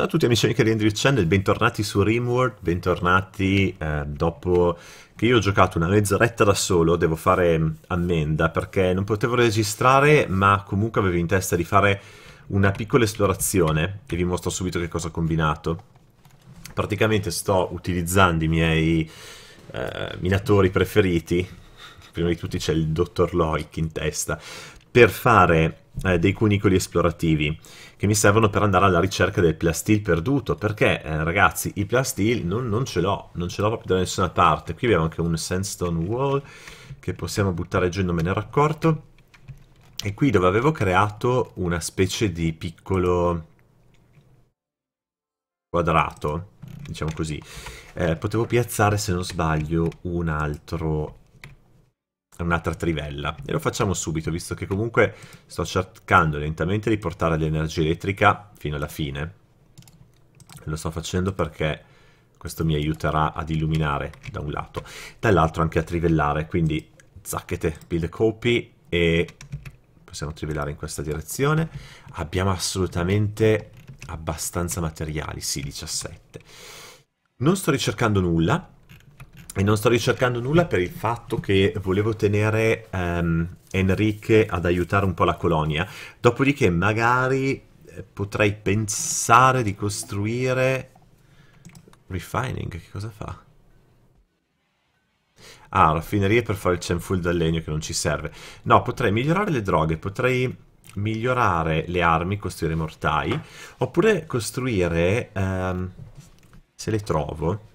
Ciao a tutti amici e amiche di Andrew Channel, bentornati su Rimworld, bentornati eh, dopo che io ho giocato una mezz'oretta da solo, devo fare mm, ammenda perché non potevo registrare ma comunque avevo in testa di fare una piccola esplorazione e vi mostro subito che cosa ho combinato. Praticamente sto utilizzando i miei eh, minatori preferiti, prima di tutti c'è il dottor Loic in testa, per fare eh, dei cunicoli esplorativi che mi servono per andare alla ricerca del plastil perduto, perché eh, ragazzi il plastil non, non ce l'ho, non ce l'ho proprio da nessuna parte. Qui abbiamo anche un sandstone wall che possiamo buttare giù, non me ne ero accorto. E qui dove avevo creato una specie di piccolo quadrato, diciamo così, eh, potevo piazzare se non sbaglio un altro un'altra trivella e lo facciamo subito visto che comunque sto cercando lentamente di portare l'energia elettrica fino alla fine lo sto facendo perché questo mi aiuterà ad illuminare da un lato dall'altro anche a trivellare quindi zacchete build copy e possiamo trivellare in questa direzione abbiamo assolutamente abbastanza materiali sì 17 non sto ricercando nulla e non sto ricercando nulla per il fatto che volevo tenere um, Enrique ad aiutare un po' la colonia. Dopodiché magari eh, potrei pensare di costruire... Refining, che cosa fa? Ah, raffinerie per fare il cenful dal legno che non ci serve. No, potrei migliorare le droghe, potrei migliorare le armi, costruire mortai, oppure costruire, um, se le trovo,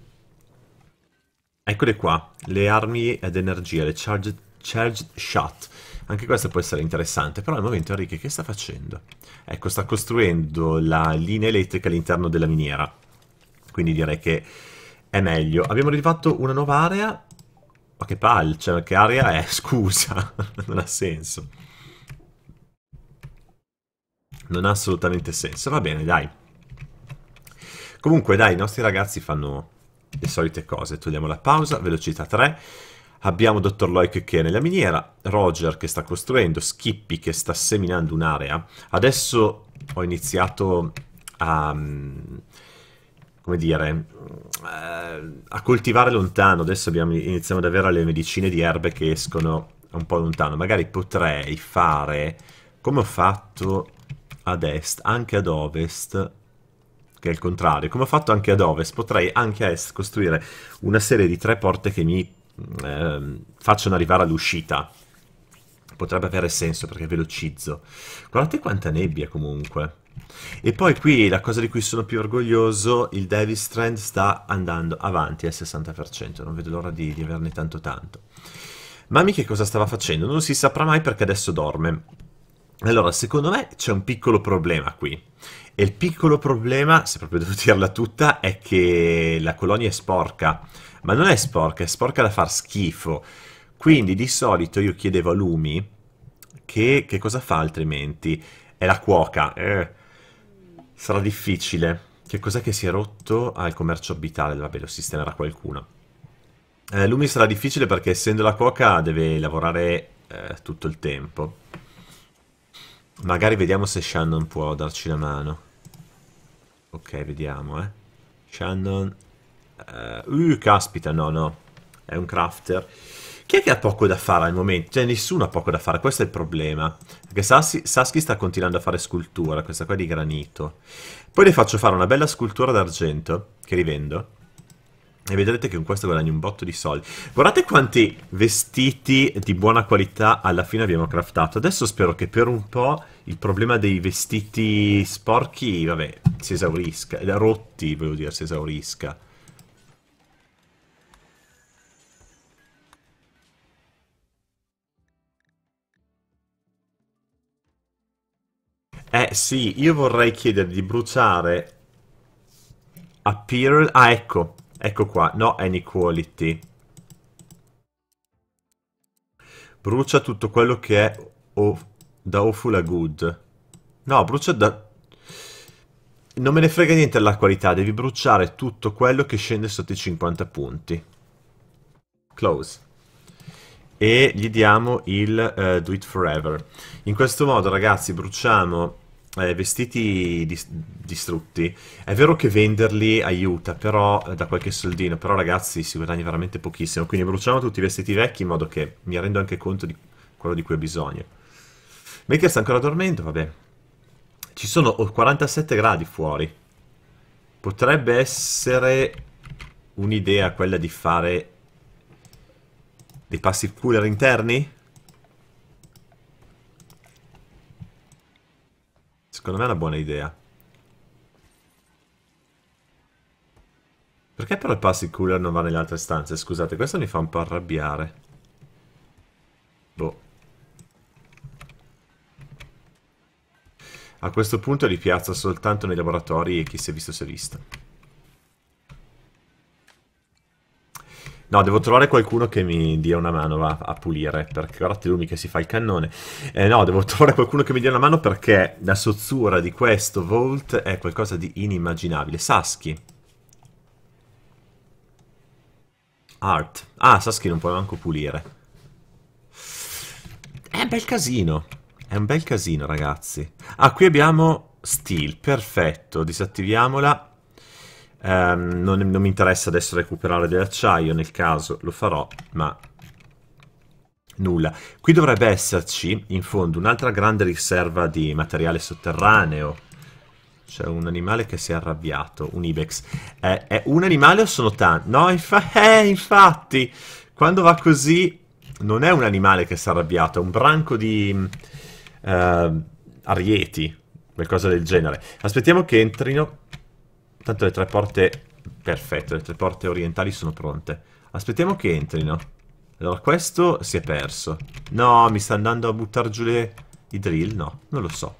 Eccole qua, le armi ed energia, le charged, charged shot. Anche questo può essere interessante, però al momento Enrique che sta facendo? Ecco, sta costruendo la linea elettrica all'interno della miniera, quindi direi che è meglio. Abbiamo rifatto una nuova area, ma che pal, cioè che area è? Scusa, non ha senso. Non ha assolutamente senso, va bene, dai. Comunque, dai, i nostri ragazzi fanno le solite cose. Togliamo la pausa, velocità 3. Abbiamo Dottor Loic che è nella miniera, Roger che sta costruendo, Skippy che sta seminando un'area. Adesso ho iniziato a... Mm, come dire... Eh, a coltivare lontano. Adesso abbiamo, iniziamo ad avere le medicine di erbe che escono un po' lontano. Magari potrei fare, come ho fatto ad est, anche ad ovest, che è il contrario, come ho fatto anche ad ovest, potrei anche a est costruire una serie di tre porte che mi eh, facciano arrivare all'uscita. Potrebbe avere senso perché velocizzo. Guardate quanta nebbia comunque. E poi qui la cosa di cui sono più orgoglioso, il Davis Trend sta andando avanti al 60%, non vedo l'ora di, di averne tanto tanto. Mami che cosa stava facendo? Non si saprà mai perché adesso dorme. Allora, secondo me c'è un piccolo problema qui. E il piccolo problema, se proprio devo dirla tutta, è che la colonia è sporca. Ma non è sporca, è sporca da far schifo. Quindi di solito io chiedevo a Lumi che, che cosa fa altrimenti. È la cuoca. Eh, sarà difficile. Che cos'è che si è rotto? Ah, il commercio abitale, vabbè, lo sistemerà qualcuno. Eh, Lumi sarà difficile perché essendo la cuoca deve lavorare eh, tutto il tempo. Magari vediamo se Shannon può darci la mano. Ok, vediamo, eh. Shannon... Uh, uh, caspita, no, no. È un crafter. Chi è che ha poco da fare al momento? Cioè, nessuno ha poco da fare, questo è il problema. Perché Sassi, Saschi sta continuando a fare scultura, questa qua è di granito. Poi le faccio fare una bella scultura d'argento, che rivendo. E vedrete che con questo guadagni un botto di soldi. Guardate quanti vestiti di buona qualità alla fine abbiamo craftato. Adesso spero che per un po' il problema dei vestiti sporchi, vabbè, si esaurisca. Eh, rotti, volevo dire, si esaurisca. Eh sì, io vorrei chiedere di bruciare a Pearl... Ah, ecco, Ecco qua, no inequality. Brucia tutto quello che è da awful a good. No, brucia da... Non me ne frega niente la qualità, devi bruciare tutto quello che scende sotto i 50 punti. Close. E gli diamo il uh, do it forever. In questo modo, ragazzi, bruciamo eh, vestiti dis distrutti. È vero che venderli aiuta, però eh, da qualche soldino, però ragazzi si guadagna veramente pochissimo, quindi bruciamo tutti i vestiti vecchi in modo che mi rendo anche conto di quello di cui ho bisogno. Maker sta ancora dormendo, vabbè. Ci sono 47 gradi fuori. Potrebbe essere un'idea quella di fare dei passi cooler interni? Secondo me è una buona idea. Perché però il passi cooler non va nelle altre stanze? Scusate, questo mi fa un po' arrabbiare. Boh. A questo punto li piazza soltanto nei laboratori e chi si è visto si è visto. No, devo trovare qualcuno che mi dia una mano va, a pulire, perché guardate lui che si fa il cannone. Eh, no, devo trovare qualcuno che mi dia una mano perché la sozzura di questo Vault è qualcosa di inimmaginabile. Saschi. Art. Ah, Saschi non può neanche pulire. È un bel casino. È un bel casino, ragazzi. Ah, qui abbiamo Steel. Perfetto, disattiviamola. Um, non, non, mi interessa adesso recuperare dell'acciaio, nel caso lo farò, ma nulla. Qui dovrebbe esserci, in fondo, un'altra grande riserva di materiale sotterraneo. C'è un animale che si è arrabbiato, un ibex. Eh, è un animale o sono tanti? No, infa eh, infatti, quando va così, non è un animale che si è arrabbiato, è un branco di eh, arieti, qualcosa del genere. Aspettiamo che entrino Tanto le tre porte... Perfetto, le tre porte orientali sono pronte. Aspettiamo che entrino. Allora, questo si è perso. No, mi sta andando a buttare giù le... i drill? No, non lo so.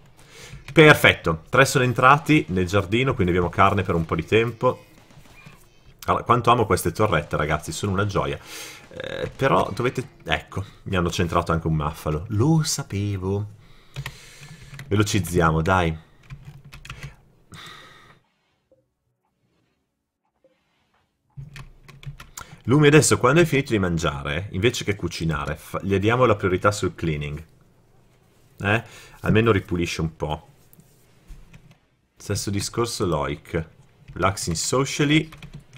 Perfetto, tre sono entrati nel giardino, quindi abbiamo carne per un po' di tempo. Allora, quanto amo queste torrette, ragazzi, sono una gioia. Eh, però dovete... Ecco, mi hanno centrato anche un maffalo. Lo sapevo. Velocizziamo, dai. Lumi adesso quando hai finito di mangiare, invece che cucinare, gli diamo la priorità sul cleaning. Eh? Almeno ripulisce un po'. Stesso discorso Loic. Relaxing socially,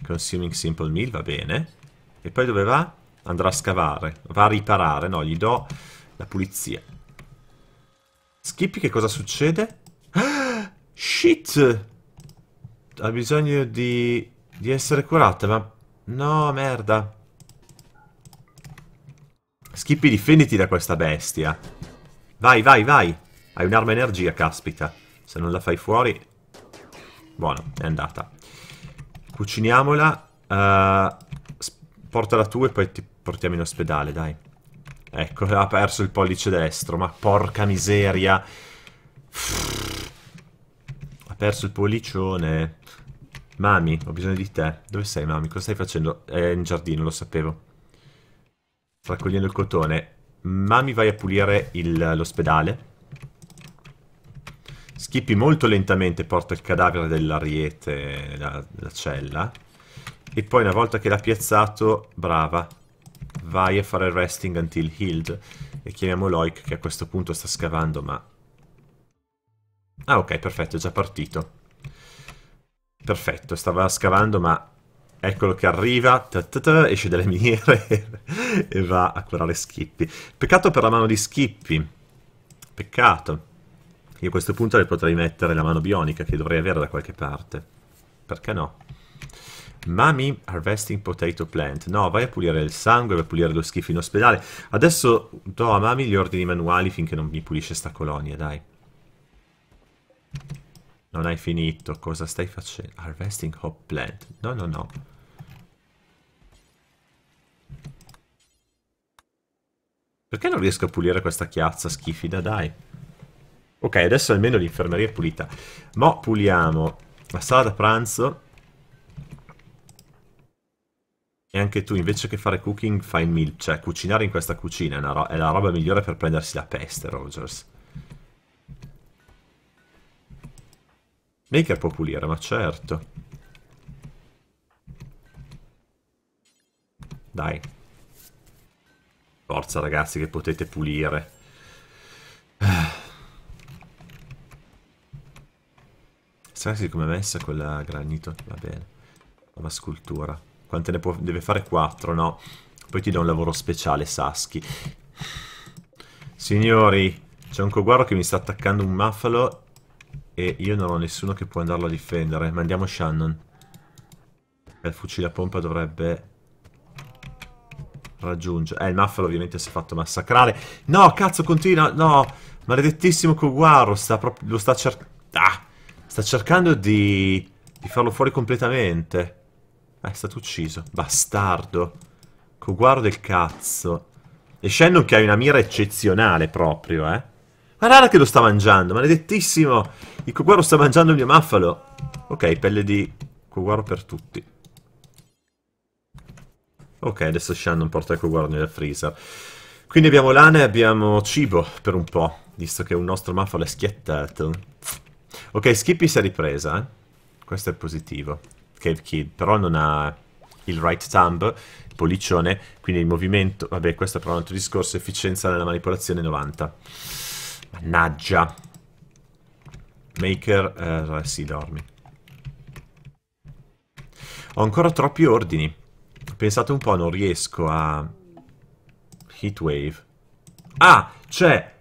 consuming simple meal, va bene. E poi dove va? Andrà a scavare, va a riparare, no, gli do la pulizia. Skippy che cosa succede? Ah, shit! Ha bisogno di, di essere curata, ma No, merda. Skippy, difenditi da questa bestia. Vai, vai, vai. Hai un'arma energia, caspita. Se non la fai fuori... Buono, è andata. Cuciniamola. Uh, portala tu e poi ti portiamo in ospedale, dai. Ecco, ha perso il pollice destro, ma porca miseria. Ha perso il pollicione. Mami, ho bisogno di te. Dove sei, Mami? Cosa stai facendo? È in giardino, lo sapevo. Raccogliendo il cotone. Mami, vai a pulire l'ospedale. Schippi molto lentamente porta il cadavere dell'ariete nella, nella cella. E poi una volta che l'ha piazzato, brava, vai a fare il resting until healed. E chiamiamo Loic che a questo punto sta scavando, ma... Ah ok, perfetto, è già partito. Perfetto, stava scavando ma eccolo che arriva, ta ta ta, esce dalle miniere e va a curare Skippy. Peccato per la mano di Skippy, peccato. Io a questo punto le potrei mettere la mano bionica che dovrei avere da qualche parte. Perché no? Mami Harvesting Potato Plant. No, vai a pulire il sangue, vai a pulire lo schifo in ospedale. Adesso do a Mami gli ordini manuali finché non mi pulisce sta colonia, dai. Non hai finito, cosa stai facendo? Harvesting hop plant. No, no, no. Perché non riesco a pulire questa chiazza schifida, dai? Ok, adesso almeno l'infermeria è pulita. Mo' puliamo la sala da pranzo. E anche tu, invece che fare cooking, fai il meal. Cioè, cucinare in questa cucina è, è la roba migliore per prendersi la peste, Rogers. Maker può pulire, ma certo. Dai. Forza ragazzi che potete pulire. Eh. Sai come è messa quella granito? Va bene. La scultura. Quante ne può... Deve fare 4, no? Poi ti do un lavoro speciale, Saschi. Signori, c'è un coguaro che mi sta attaccando un muffalo e io non ho nessuno che può andarlo a difendere. Mandiamo Shannon. Il fucile a pompa dovrebbe raggiungere. Eh, il Muffler ovviamente si è fatto massacrare. No, cazzo, continua. No, maledettissimo Koguaro. Sta proprio... Lo sta cercando... Ah, sta cercando di... Di farlo fuori completamente. Eh, è stato ucciso. Bastardo. Koguaro del cazzo. E Shannon che ha una mira eccezionale proprio, eh. Ma che lo sta mangiando, maledettissimo! Il Koguaro sta mangiando il mio maffalo. Ok, pelle di Koguaro per tutti. Ok, adesso Shannon porta il Koguaro nel freezer. Quindi abbiamo lana e abbiamo cibo per un po', visto che un nostro maffalo è schiattato. Ok, Skippy si è ripresa, eh. Questo è positivo. Cave Kid, però non ha il right thumb, il pollicione, quindi il movimento... Vabbè, questo è però un altro discorso, efficienza nella manipolazione 90. Mannaggia. Maker, eh, eh, sì, dormi. Ho ancora troppi ordini. Pensate un po', non riesco a... Heatwave. Ah, c'è...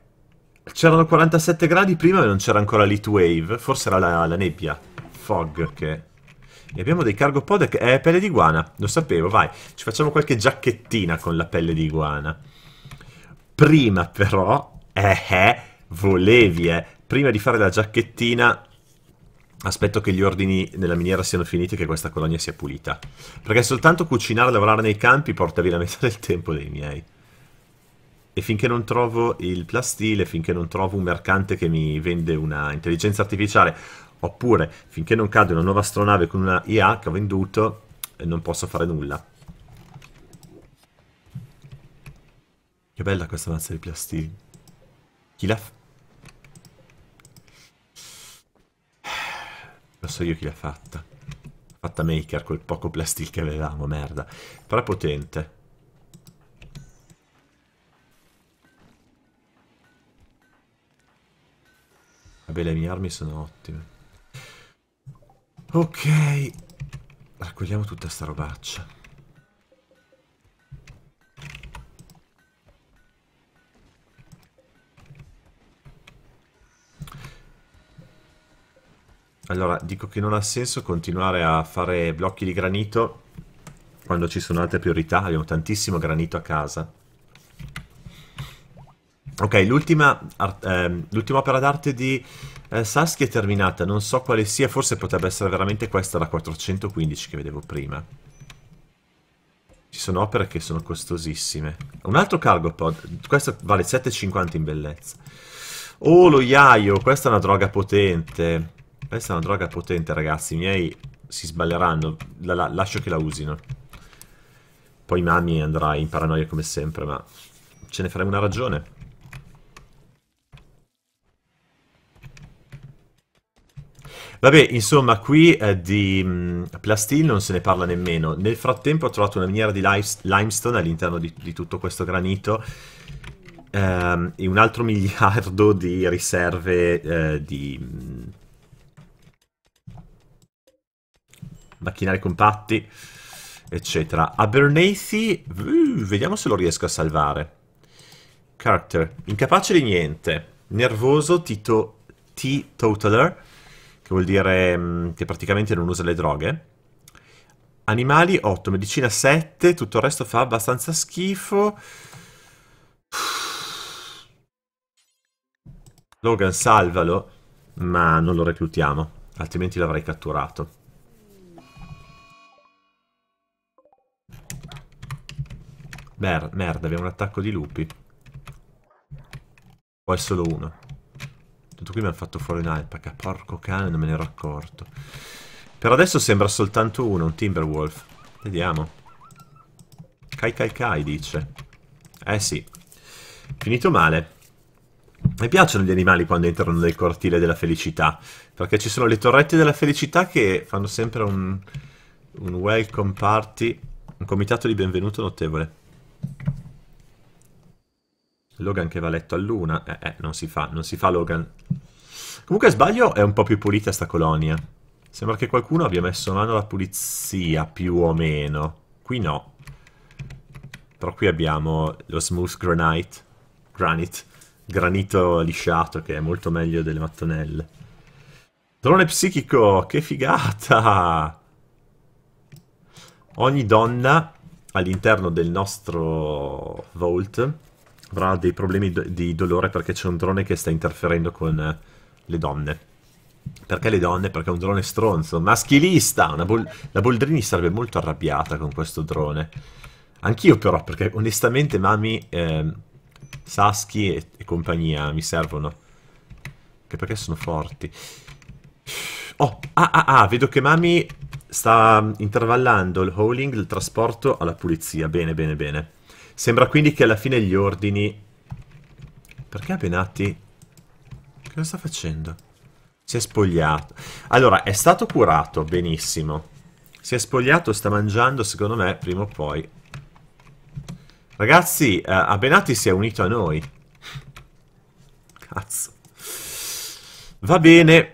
C'erano 47 gradi prima e non c'era ancora l'heatwave. Forse era la, la nebbia. Fog, che... E abbiamo dei cargo pod... È Eh, pelle di iguana. Lo sapevo, vai. Ci facciamo qualche giacchettina con la pelle di iguana. Prima, però... Eh, eh Volevi, eh. Prima di fare la giacchettina aspetto che gli ordini nella miniera siano finiti e che questa colonia sia pulita. Perché soltanto cucinare e lavorare nei campi porta via la metà del tempo dei miei. E finché non trovo il plastile, finché non trovo un mercante che mi vende una intelligenza artificiale, oppure finché non cade una nuova astronave con una IA che ho venduto, eh, non posso fare nulla. Che bella questa mazza di plastili. Chi l'ha... Lo so io chi l'ha fatta. Fatta maker col poco plastic che avevamo, merda. Però è potente. Vabbè, le mie armi sono ottime. Ok. Raccogliamo tutta sta robaccia. Allora, dico che non ha senso continuare a fare blocchi di granito quando ci sono altre priorità. Abbiamo tantissimo granito a casa. Ok, l'ultima ehm, opera d'arte di eh, Saskia è terminata. Non so quale sia, forse potrebbe essere veramente questa, la 415 che vedevo prima. Ci sono opere che sono costosissime. Un altro cargo pod. Questo vale 7,50 in bellezza. Oh, lo yaio, questa è una droga potente. Questa è una droga potente, ragazzi. I miei si sbaglieranno. La, la, lascio che la usino. Poi Mami andrà in paranoia come sempre, ma ce ne faremo una ragione. Vabbè, insomma, qui eh, di mh, mm, plastil non se ne parla nemmeno. Nel frattempo ho trovato una miniera di limestone all'interno di, di, tutto questo granito ehm, e un altro miliardo di riserve eh, di mm, macchinari compatti, eccetera. Abernathy, uh, vediamo se lo riesco a salvare. Character, incapace di niente, nervoso, T-totaler, che vuol dire mm, che praticamente non usa le droghe. Animali 8, medicina 7, tutto il resto fa abbastanza schifo. Logan, salvalo, ma non lo reclutiamo, altrimenti l'avrei catturato. Mer merda, abbiamo un attacco di lupi. O è solo uno? Tutto qui mi hanno fatto fuori un'alpaca. Porco cane, non me ne ero accorto. Per adesso sembra soltanto uno, un Timberwolf. Vediamo. Kai Kai Kai dice. Eh sì. Finito male. Mi piacciono gli animali quando entrano nel cortile della felicità. Perché ci sono le torrette della felicità che fanno sempre un, un welcome party. Un comitato di benvenuto notevole. Logan che va letto a luna. Eh, eh, non si fa, non si fa Logan. Comunque, sbaglio, è un po' più pulita sta colonia. Sembra che qualcuno abbia messo mano alla pulizia, più o meno. Qui no. Però qui abbiamo lo smooth granite. Granite. Granito lisciato, che è molto meglio delle mattonelle. Drone psichico, che figata! Ogni donna all'interno del nostro vault avrà dei problemi di dolore perché c'è un drone che sta interferendo con eh, le donne. Perché le donne? Perché è un drone stronzo, maschilista! Bol la Boldrini sarebbe molto arrabbiata con questo drone. Anch'io però, perché onestamente Mami, eh, Saschi e, e compagnia mi servono. Anche perché sono forti. Oh, ah ah ah, vedo che Mami sta intervallando il hauling, il trasporto alla pulizia. Bene, bene, bene. Sembra quindi che alla fine gli ordini... Perché Benatti? Cosa sta facendo? Si è spogliato. Allora, è stato curato, benissimo. Si è spogliato, sta mangiando, secondo me, prima o poi. Ragazzi, eh, Abenati si è unito a noi. Cazzo. Va bene.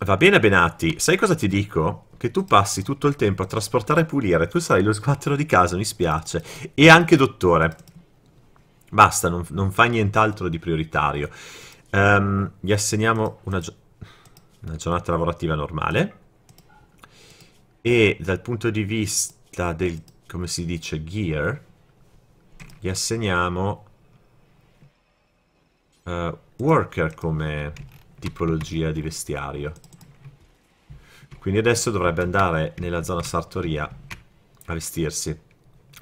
Va bene, Abenati. Sai cosa ti dico? che tu passi tutto il tempo a trasportare e pulire, tu sarai lo squattero di casa, mi spiace. E anche dottore. Basta, non, non fai nient'altro di prioritario. Um, gli assegniamo una, gio una giornata lavorativa normale. E dal punto di vista del, come si dice, gear, gli assegniamo uh, worker come tipologia di vestiario. Quindi adesso dovrebbe andare nella zona sartoria a vestirsi.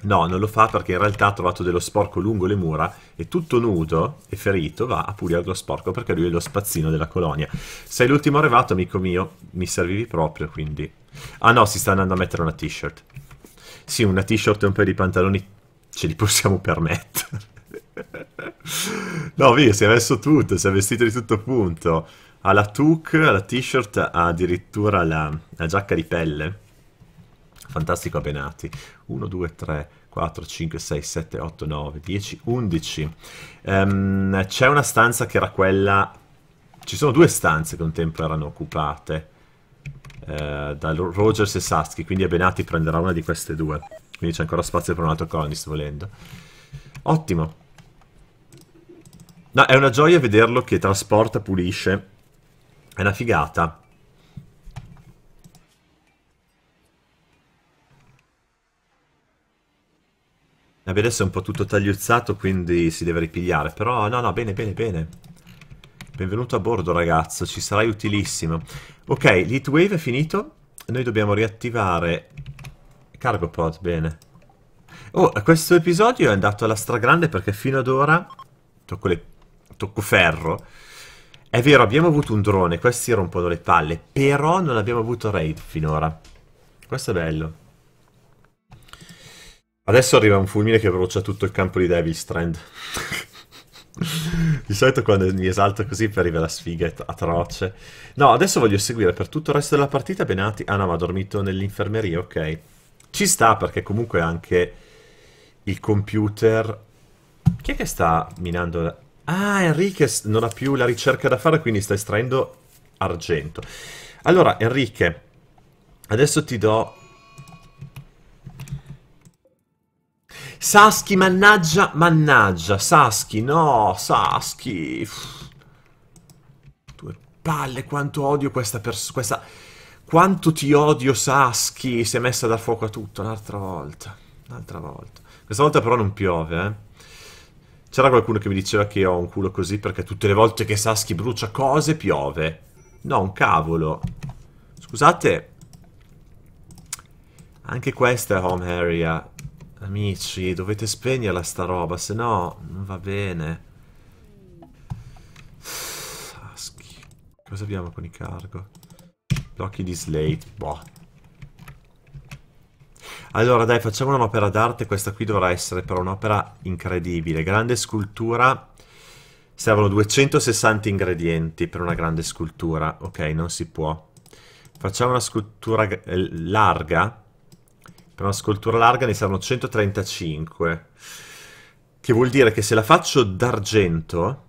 No, non lo fa perché in realtà ha trovato dello sporco lungo le mura e tutto nudo e ferito va a pulire lo sporco perché lui è lo spazzino della colonia. Sei l'ultimo arrivato, amico mio, mi servivi proprio, quindi... Ah no, si sta andando a mettere una t-shirt. Sì, una t-shirt e un paio di pantaloni ce li possiamo permettere. no, via, si è messo tutto, si è vestito di tutto punto. Ha la toque, la t-shirt, ha addirittura la, la giacca di pelle. Fantastico Abenati. 1, 2, 3, 4, 5, 6, 7, 8, 9, 10, 11. c'è una stanza che era quella... Ci sono due stanze che un tempo erano occupate eh, da Rogers e Sasuke, quindi Abenati prenderà una di queste due. Quindi c'è ancora spazio per un altro colonist volendo. Ottimo. No, è una gioia vederlo che trasporta, pulisce è una figata. Vabbè, adesso è un po' tutto tagliuzzato, quindi si deve ripigliare. Però, no, no, bene, bene, bene. Benvenuto a bordo, ragazzo. Ci sarai utilissimo. Ok, l'heat wave è finito. Noi dobbiamo riattivare... Cargo pod, bene. Oh, questo episodio è andato alla stragrande perché fino ad ora... Tocco, le... Tocco ferro è vero, abbiamo avuto un drone, questi era un le palle, però non abbiamo avuto raid finora. Questo è bello. Adesso arriva un fulmine che brucia tutto il campo di Devil Strand. di solito quando mi esalto così per arriva la sfiga atroce. No, adesso voglio seguire per tutto il resto della partita Benati. Ah no, ma ha dormito nell'infermeria, ok. Ci sta perché comunque anche il computer... Chi è che sta minando La... Ah, Enrique non ha più la ricerca da fare, quindi sta estraendo argento. Allora, Enrique, adesso ti do... Saschi, mannaggia, mannaggia, Saschi, no, Saschi. Due palle, quanto odio questa persona, Quanto ti odio, Saschi, si è messa da fuoco a tutto, un'altra volta, un'altra volta. Questa volta però non piove, eh. C'era qualcuno che mi diceva che ho un culo così perché tutte le volte che Saski brucia cose piove. No, un cavolo. Scusate. Anche questa è home area. Amici, dovete spegnerla sta roba, se no non va bene. Saski. Cosa abbiamo con i cargo? Blocchi di slate. Boh. Allora dai, facciamo un'opera d'arte, questa qui dovrà essere però un'opera incredibile. Grande scultura, servono 260 ingredienti per una grande scultura. Ok, non si può. Facciamo una scultura eh, larga. Per una scultura larga ne servono 135. Che vuol dire che se la faccio d'argento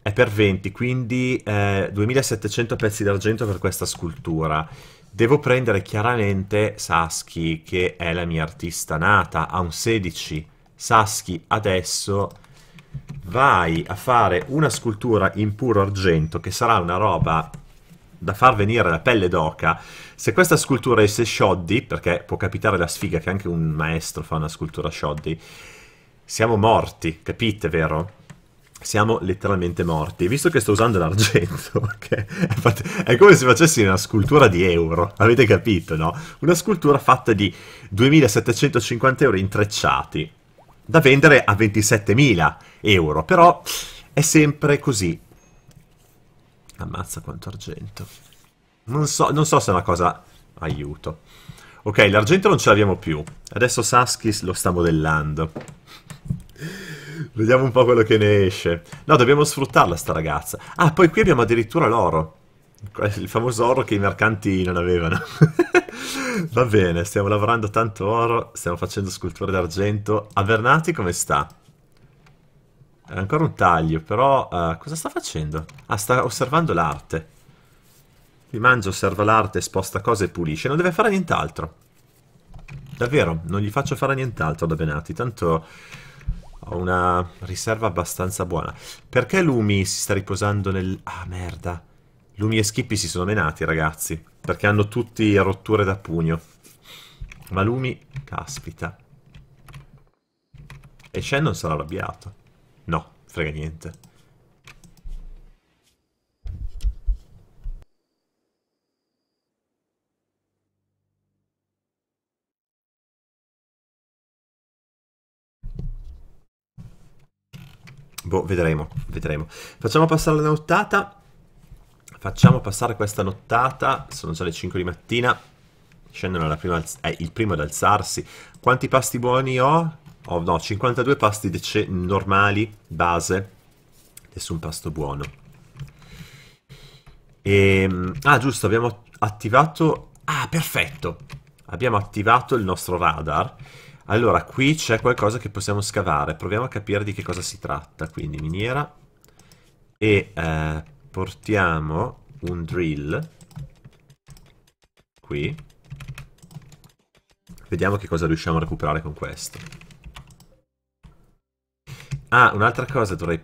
è per 20, quindi eh, 2700 pezzi d'argento per questa scultura. Devo prendere chiaramente Saschi, che è la mia artista nata, ha un 16. Saschi adesso vai a fare una scultura in puro argento, che sarà una roba da far venire la pelle d'oca. Se questa scultura è se shoddy, perché può capitare la sfiga che anche un maestro fa una scultura shoddy, siamo morti, capite, vero? siamo letteralmente morti. Visto che sto usando l'argento, okay? è come se facessi una scultura di euro, avete capito, no? Una scultura fatta di 2750 euro intrecciati, da vendere a 27.000 euro, però è sempre così. Ammazza quanto argento. Non so, non so se è una cosa... aiuto. Ok, l'argento non ce l'abbiamo più. Adesso Saskis lo sta modellando. Vediamo un po' quello che ne esce. No, dobbiamo sfruttarla sta ragazza. Ah, poi qui abbiamo addirittura l'oro. Il famoso oro che i mercanti non avevano. Va bene, stiamo lavorando tanto oro, stiamo facendo sculture d'argento. Avernati come sta? È ancora un taglio, però... Uh, cosa sta facendo? Ah, sta osservando l'arte. Mi mangia, osserva l'arte, sposta cose e pulisce. Non deve fare nient'altro. Davvero, non gli faccio fare nient'altro da Benati, tanto ho una riserva abbastanza buona. Perché Lumi si sta riposando nel... Ah, merda. Lumi e Skippy si sono menati, ragazzi. Perché hanno tutti rotture da pugno. Ma Lumi... Caspita. E Shannon sarà arrabbiato. No, frega niente. Boh, vedremo, vedremo. Facciamo passare la nottata. Facciamo passare questa nottata. Sono già le 5 di mattina. Scendono alla prima, è eh, il primo ad alzarsi. Quanti pasti buoni ho? Ho oh, no, 52 pasti dece- normali, base. Nessun pasto buono. E, ehm, ah, giusto, abbiamo attivato... Ah, perfetto! Abbiamo attivato il nostro radar allora, qui c'è qualcosa che possiamo scavare. Proviamo a capire di che cosa si tratta. Quindi miniera. E eh, portiamo un drill qui. Vediamo che cosa riusciamo a recuperare con questo. Ah, un'altra cosa dovrei...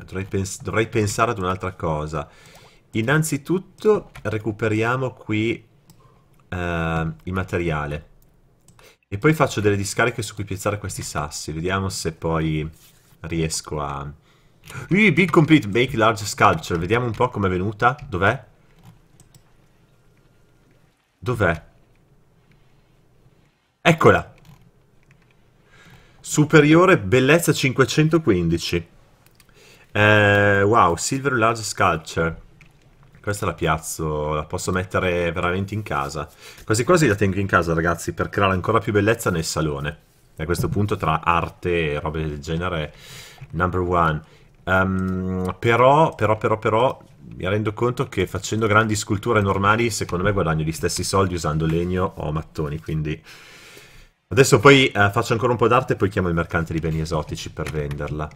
Dovrei, pens dovrei pensare ad un'altra cosa. Innanzitutto recuperiamo qui eh, il materiale. E poi faccio delle discariche su cui piazzare questi sassi. Vediamo se poi riesco a... Ui, big complete, make large sculpture. Vediamo un po' com'è venuta. Dov'è? Dov'è? Eccola! Superiore bellezza 515. Eh, wow, silver large sculpture. Questa la piazzo, la posso mettere veramente in casa. Quasi quasi la tengo in casa, ragazzi, per creare ancora più bellezza nel salone. E a questo punto tra arte e robe del genere, number one. Um, però, però, però, però, mi rendo conto che facendo grandi sculture normali, secondo me guadagno gli stessi soldi usando legno o mattoni, quindi... Adesso poi eh, faccio ancora un po' d'arte e poi chiamo il mercante di beni esotici per venderla.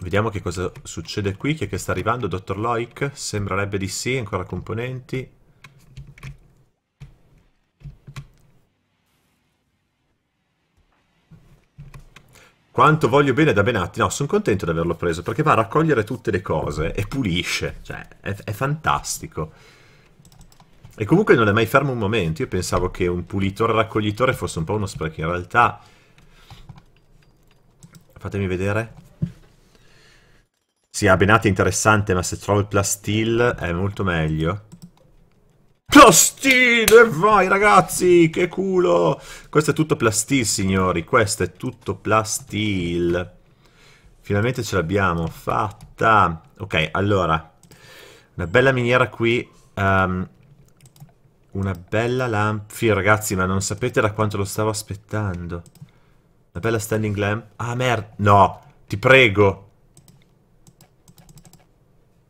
Vediamo che cosa succede qui, chi è che sta arrivando, dottor Loic? Sembrerebbe di sì, ancora componenti. Quanto voglio bene da Benatti, no, sono contento di averlo preso, perché va a raccogliere tutte le cose e pulisce, cioè, è, è fantastico. E comunque non è mai fermo un momento, io pensavo che un pulitore-raccoglitore fosse un po' uno spreco, in realtà... Fatemi vedere... Sì, Abenati è interessante, ma se trovo il plastil è molto meglio. Plastil! E vai, ragazzi! Che culo! Questo è tutto plastil, signori. Questo è tutto plastil. Finalmente ce l'abbiamo fatta. Ok, allora. Una bella miniera qui. Um, una bella lamp... Fì, ragazzi, ma non sapete da quanto lo stavo aspettando. Una bella standing lamp. Ah, merda! No! Ti prego!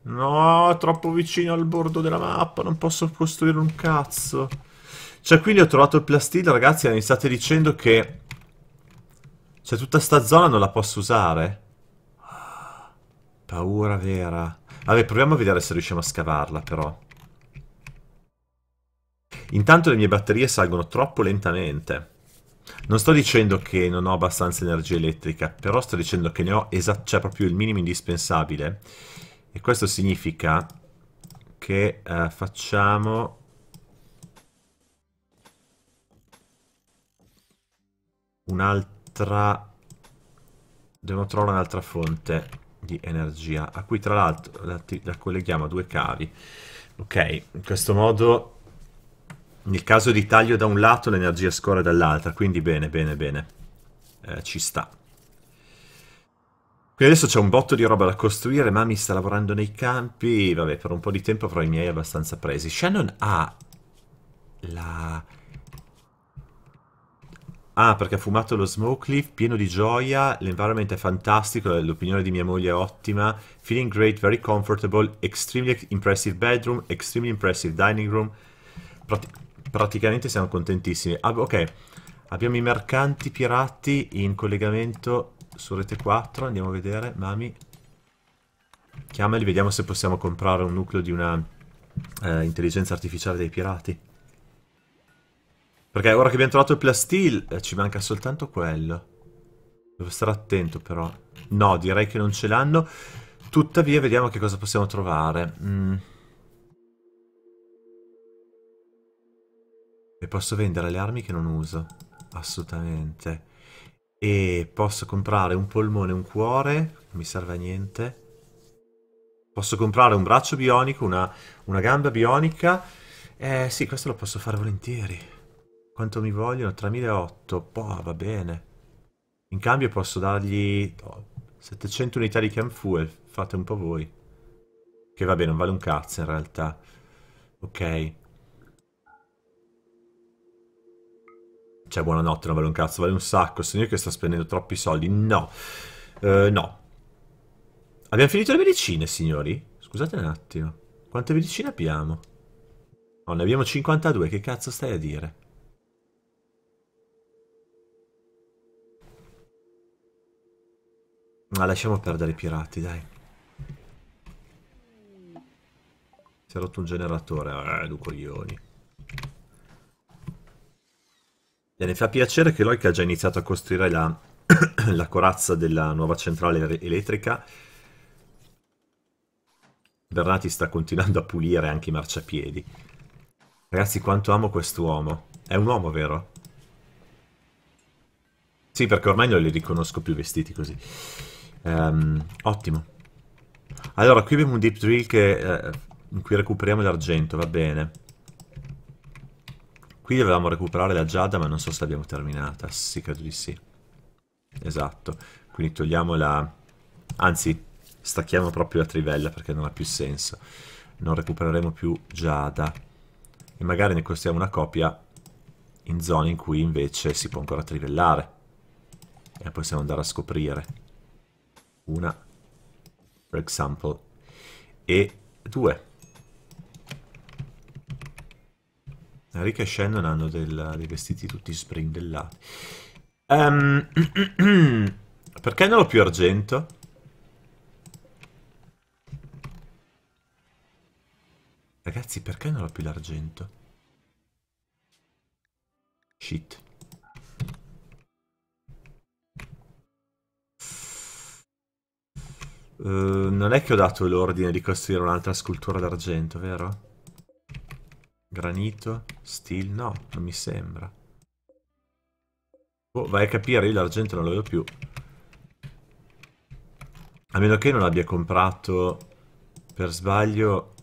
No, troppo vicino al bordo della mappa, non posso costruire un cazzo. Cioè, quindi ho trovato il plastino, ragazzi, e mi state dicendo che... Cioè, tutta sta zona non la posso usare? Paura vera. Vabbè, proviamo a vedere se riusciamo a scavarla, però. Intanto le mie batterie salgono troppo lentamente. Non sto dicendo che non ho abbastanza energia elettrica, però sto dicendo che ne ho esatto, cioè proprio il minimo indispensabile. E questo significa che eh, facciamo... Un'altra... Dobbiamo trovare un'altra fonte di energia, a cui tra l'altro la, la colleghiamo a due cavi. Ok, in questo modo nel caso di taglio da un lato l'energia scorre dall'altra, quindi bene, bene, bene, eh, ci sta. Quindi adesso c'è un botto di roba da costruire, Mami sta lavorando nei campi, vabbè, per un po' di tempo avrò i miei abbastanza presi. Shannon ha la... Ah, perché ha fumato lo Smoke Leaf, pieno di gioia, l'environment è fantastico, l'opinione di mia moglie è ottima, feeling great, very comfortable, extremely impressive bedroom, extremely impressive dining room. Prati praticamente siamo contentissimi. Ah, ok, abbiamo i mercanti pirati in collegamento su rete 4, andiamo a vedere, Mami. Chiamali, vediamo se possiamo comprare un nucleo di una eh, intelligenza artificiale dei pirati. Perché ora che abbiamo trovato il plastil, eh, ci manca soltanto quello. Devo stare attento però. No, direi che non ce l'hanno. Tuttavia, vediamo che cosa possiamo trovare. Mm. E posso vendere le armi che non uso. Assolutamente. E posso comprare un polmone, un cuore, non mi serve a niente. Posso comprare un braccio bionico, una, una gamba bionica. Eh sì, questo lo posso fare volentieri. Quanto mi vogliono? 3.800. Boh, va bene. In cambio posso dargli oh, 700 unità di camp fuel. Fate un po' voi. Che va bene, non vale un cazzo in realtà. Ok. cioè buonanotte, non vale un cazzo, vale un sacco, sono io che sto spendendo troppi soldi, no, uh, no. Abbiamo finito le medicine, signori? Scusate un attimo, quante medicine abbiamo? oh ne abbiamo 52, che cazzo stai a dire? Ma lasciamo perdere i pirati, dai. Si è rotto un generatore, eh, due coglioni. ne fa piacere che Loic ha già iniziato a costruire la, la corazza della nuova centrale elettrica. Bernati sta continuando a pulire anche i marciapiedi. Ragazzi, quanto amo quest'uomo. È un uomo, vero? Sì, perché ormai non li riconosco più vestiti così. Um, ottimo. Allora, qui abbiamo un deep drill che, eh, in cui recuperiamo l'argento, va bene. Qui dovevamo recuperare la giada, ma non so se l'abbiamo terminata. Sì, credo di sì. Esatto. Quindi togliamo la... Anzi, stacchiamo proprio la trivella perché non ha più senso. Non recupereremo più giada. E magari ne costiamo una copia in zone in cui invece si può ancora trivellare. E possiamo andare a scoprire. Una, per example. e due. Rick e Shannon hanno del, dei vestiti tutti sprindellati. Um, perché non ho più argento? Ragazzi, perché non ho più l'argento? Shit. Uh, non è che ho dato l'ordine di costruire un'altra scultura d'argento, vero? Granito? Steel? No, non mi sembra. Oh, vai a capire, io l'argento non lo vedo più. A meno che non abbia comprato per sbaglio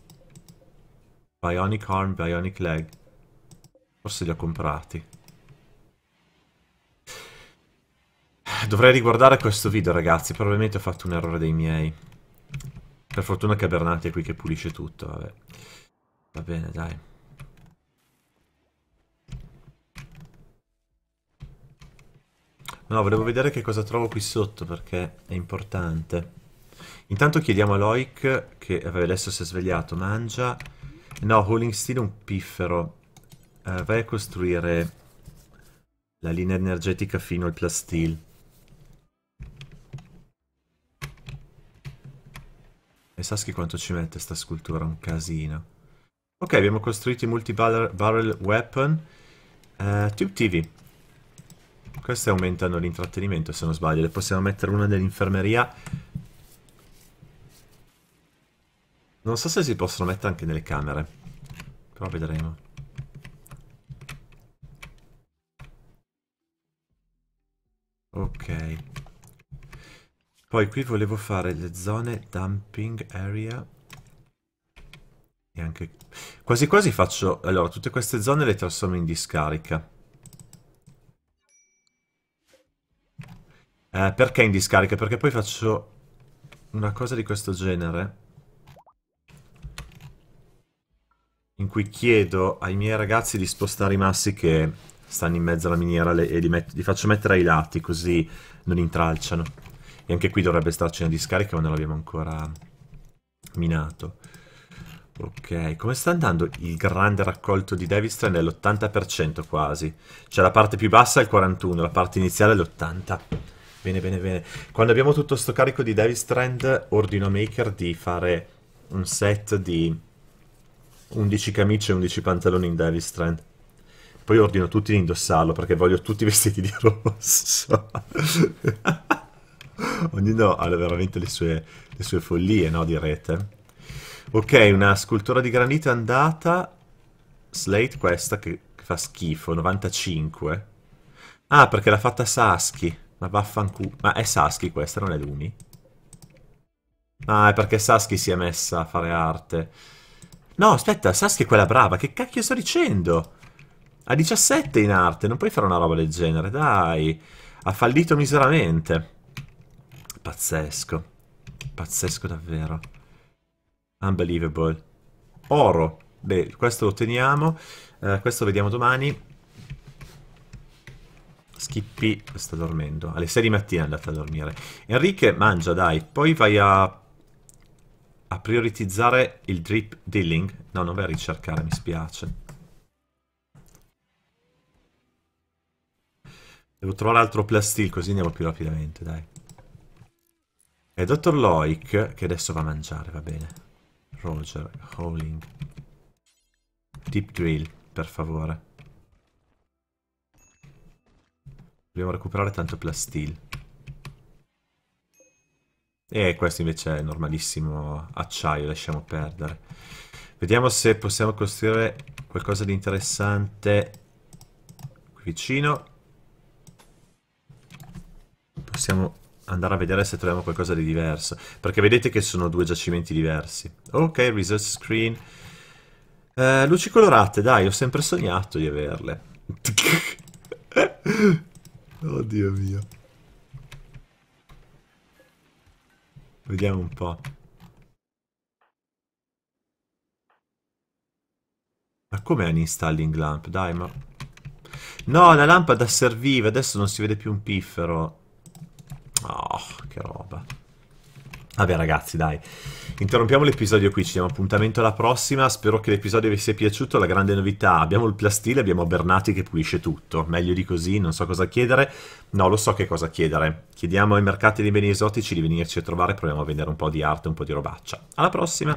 Bionic Arm, Bionic Leg. Forse li ho comprati. Dovrei riguardare questo video, ragazzi. Probabilmente ho fatto un errore dei miei. Per fortuna che Bernati è qui che pulisce tutto, vabbè. Va bene, dai. No, volevo vedere che cosa trovo qui sotto perché è importante. Intanto chiediamo a Loic, che adesso si è svegliato, mangia. No, Hauling Steel è un piffero. Uh, vai a costruire la linea energetica fino al plastil. E Saschi quanto ci mette sta scultura? Un casino. Ok, abbiamo costruito i multi-barrel weapon. Uh, tube TV. Queste aumentano l'intrattenimento se non sbaglio. Le possiamo mettere una nell'infermeria. Non so se si possono mettere anche nelle camere. Però vedremo. Ok. Poi qui volevo fare le zone dumping area. E anche... Quasi quasi faccio... Allora, tutte queste zone le trasformo in discarica. Eh, perché in discarica? Perché poi faccio una cosa di questo genere. In cui chiedo ai miei ragazzi di spostare i massi che stanno in mezzo alla miniera e li, li faccio mettere ai lati così non intralciano. E anche qui dovrebbe starci una discarica ma non l'abbiamo ancora minato. Ok, come sta andando il grande raccolto di Devistran? È l'80% quasi. Cioè la parte più bassa è il 41, la parte iniziale è l'80%. Bene, bene, bene. Quando abbiamo tutto sto carico di Devil Strand, ordino a Maker di fare un set di 11 camicie e 11 pantaloni in Devil Strand. Poi ordino tutti di indossarlo perché voglio tutti vestiti di rosso. Ognuno ha veramente le sue, le sue follie, no? Direte. Ok, una scultura di granito è andata. Slate questa che, fa schifo, 95. Ah, perché l'ha fatta Saschi. Ma vaffanculo. Ma è Sasuke questa, non è Lumi? Ah, è perché Sasuke si è messa a fare arte. No, aspetta, Sasuke è quella brava. Che cacchio sto dicendo? Ha 17 in arte, non puoi fare una roba del genere, dai. Ha fallito miseramente. Pazzesco. Pazzesco davvero. Unbelievable. Oro. Beh, questo lo otteniamo. Uh, eh, questo lo vediamo domani. Skippy sta dormendo. Alle 6 di mattina è andata a dormire. Enrique, mangia, dai. Poi vai a... a prioritizzare il drip dealing. No, non vai a ricercare, mi spiace. Devo trovare altro plastil, così andiamo più rapidamente, dai. E Dottor Loic, che adesso va a mangiare, va bene. Roger, Howling. Deep Drill, per favore. Dobbiamo recuperare tanto plastil. E questo invece è normalissimo acciaio, lasciamo perdere. Vediamo se possiamo costruire qualcosa di interessante qui vicino. Possiamo andare a vedere se troviamo qualcosa di diverso. Perché vedete che sono due giacimenti diversi. Ok, research screen. Eh, luci colorate, dai, ho sempre sognato di averle. Oddio mio. Vediamo un po'. Ma com'è un installing lamp? Dai, ma... No, la lampada serviva, adesso non si vede più un piffero. Oh, che roba. Vabbè ragazzi dai, interrompiamo l'episodio qui, ci diamo appuntamento alla prossima, spero che l'episodio vi sia piaciuto, la grande novità, abbiamo il plastile, abbiamo Bernati che pulisce tutto, meglio di così, non so cosa chiedere, no lo so che cosa chiedere, chiediamo ai mercati dei beni esotici di venirci a trovare, proviamo a vendere un po' di arte, un po' di robaccia, alla prossima!